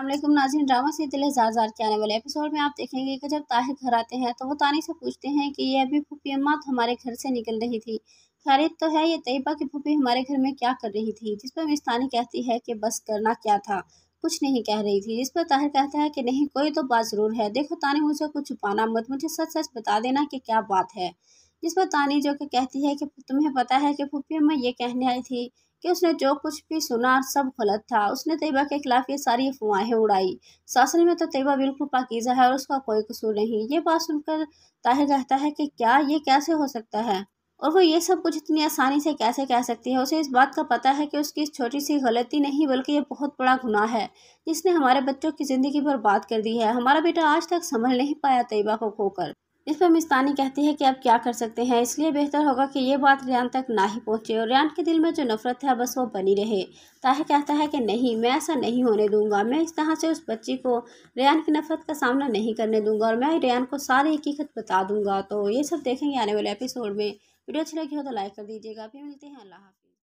अल्लाम नाजिन ड्रामा से दिल जार के आने वाले एपिसोड में आप देखेंगे कि जब ताहिर घर आते हैं तो वो तानी से पूछते हैं कि ये अभी फूफी अम्मा तो हमारे घर से निकल रही थी खैरित तो है ये तयबा की फूफी हमारे घर में क्या कर रही थी जिस पर मिस तानी कहती है कि बस करना क्या था कुछ नहीं कह रही थी जिस पर ताहिर कहता है कि नहीं कोई तो बात ज़रूर है देखो तानी मुझे कुछ छुपाना मत मुझे सच सच बता देना कि क्या बात है जिस पर तानी जो कि कहती है कि तुम्हें पता है कि फूफी अम्मा ये कहने आई थी कि उसने जो कुछ भी सुना सब गलत था उसने तयबा के खिलाफ ये सारी अफवाहें उड़ाई सासन में तो तैयबा बिल्कुल पाकिजा है और उसका कोई कसूर नहीं ये बात सुनकर ताहिर कहता है कि क्या ये कैसे हो सकता है और वो ये सब कुछ इतनी आसानी से कैसे कह सकती है उसे इस बात का पता है कि उसकी इस छोटी सी गलती नहीं बल्कि ये बहुत बड़ा गुनाह है जिसने हमारे बच्चों की ज़िंदगी बर्बाद कर दी है हमारा बेटा आज तक संभल नहीं पाया तयबा को खोकर इस पर मिस्तानी कहती है कि अब क्या कर सकते हैं इसलिए बेहतर होगा कि ये बात रियान तक ना ही पहुंचे और रियान के दिल में जो नफरत है बस वो बनी रहे ताहिर कहता है कि नहीं मैं ऐसा नहीं होने दूंगा मैं इस तरह से उस बच्ची को रियान की नफरत का सामना नहीं करने दूंगा और मैं रियान को सारी हकीकत बता दूंगा तो ये सब देखेंगे आने वाले एपिसोड में वीडियो अच्छी लगी हो तो लाइक कर दीजिएगा फिर मिलते हैं अल्लाह हाफि